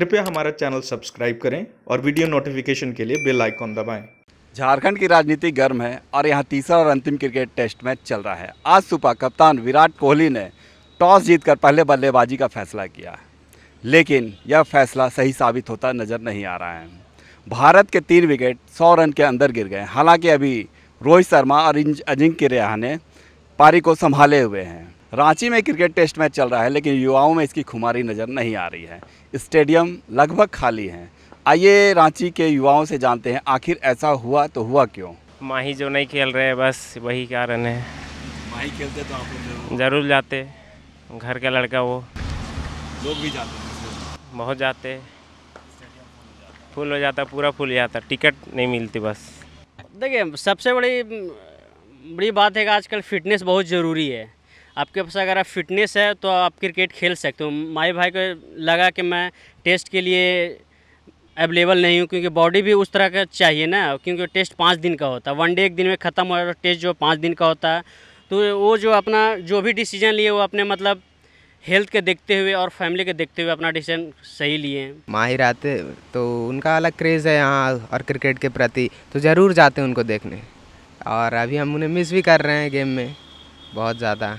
कृपया हमारा channel subscribe करें और वीडियो नोटिफिकेशन के लिए बेल आइकॉन दबाएं। झारखंड की राजनीति गर्म है और यहाँ तीसरा और अंतिम क्रिकेट टेस्ट मैच चल रहा है आज सुबह कप्तान विराट कोहली ने टॉस जीतकर पहले बल्लेबाजी का फैसला किया लेकिन यह फैसला सही साबित होता नज़र नहीं आ रहा है भारत के तीन विकेट सौ रन के अंदर गिर गए हालांकि अभी रोहित शर्मा और अजिंक्य रेहा ने पारी को संभाले हुए हैं रांची में क्रिकेट टेस्ट मैच चल रहा है लेकिन युवाओं में इसकी खुमारी नज़र नहीं आ रही है स्टेडियम लगभग खाली है आइए रांची के युवाओं से जानते हैं आखिर ऐसा हुआ तो हुआ क्यों माही जो नहीं खेल रहे बस वही कारण है माही खेलते तो आप जरूर जाते घर का लड़का वो लोग भी जाते बहुत जाते फुल हो जाता पूरा फुल जाता टिकट नहीं मिलती बस देखिए सबसे बड़ी बड़ी बात है कि आजकल फिटनेस बहुत ज़रूरी है आपके पास अगर आप फिटनेस है तो आप क्रिकेट खेल सकते हो माई भाई को लगा कि मैं टेस्ट के लिए अवेलेबल नहीं हूँ क्योंकि बॉडी भी उस तरह का चाहिए ना क्योंकि टेस्ट पाँच दिन का होता है वन डे एक दिन में ख़त्म हो और टेस्ट जो पाँच दिन का होता है तो वो जो अपना जो भी डिसीजन लिए वो अपने मतलब हेल्थ के देखते हुए और फैमिली के देखते हुए अपना डिसीजन सही लिए माहिर आते तो उनका अलग क्रेज़ है यहाँ और क्रिकेट के प्रति तो ज़रूर जाते हैं उनको देखने और अभी हम उन्हें मिस भी कर रहे हैं गेम में बहुत ज़्यादा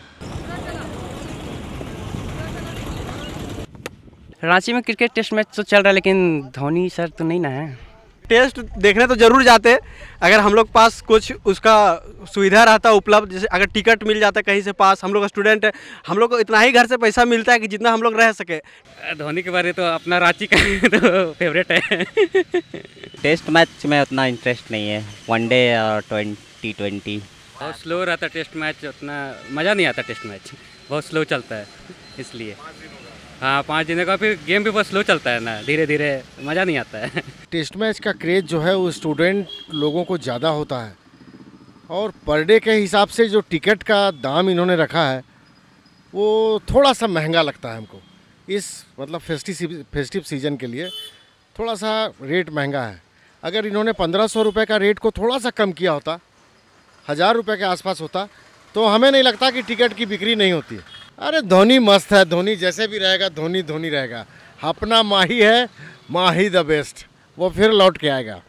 रांची में क्रिकेट टेस्ट मैच तो चल रहा है लेकिन धोनी सर तो नहीं ना है टेस्ट देखने तो जरूर जाते अगर हम लोग पास कुछ उसका सुविधा रहता उपलब्ध जैसे अगर टिकट मिल जाता कहीं से पास हम लोग स्टूडेंट है हम लोग को इतना ही घर से पैसा मिलता है कि जितना हम लोग रह सके धोनी के बारे तो अपना रांची का तो फेवरेट है टेस्ट मैच में उतना इंटरेस्ट नहीं है वनडे और ट्वेंटी ट्वेंटी बहुत स्लो रहता टेस्ट मैच उतना मज़ा नहीं आता टेस्ट मैच बहुत स्लो चलता है इसलिए हाँ पाँच दिन का फिर गेम भी बहुत स्लो चलता है ना धीरे धीरे मज़ा नहीं आता है टेस्ट मैच का क्रेज़ जो है वो स्टूडेंट लोगों को ज़्यादा होता है और पर डे के हिसाब से जो टिकट का दाम इन्होंने रखा है वो थोड़ा सा महंगा लगता है हमको इस मतलब फेस्टिव फेस्टिव सीज़न के लिए थोड़ा सा रेट महंगा है अगर इन्होंने पंद्रह सौ रुपये का रेट को थोड़ा सा कम किया होता हज़ार रुपये के आसपास होता तो हमें नहीं लगता कि टिकट की बिक्री नहीं होती अरे धोनी मस्त है धोनी जैसे भी रहेगा धोनी धोनी रहेगा अपना माही है माही द बेस्ट वो फिर लौट के आएगा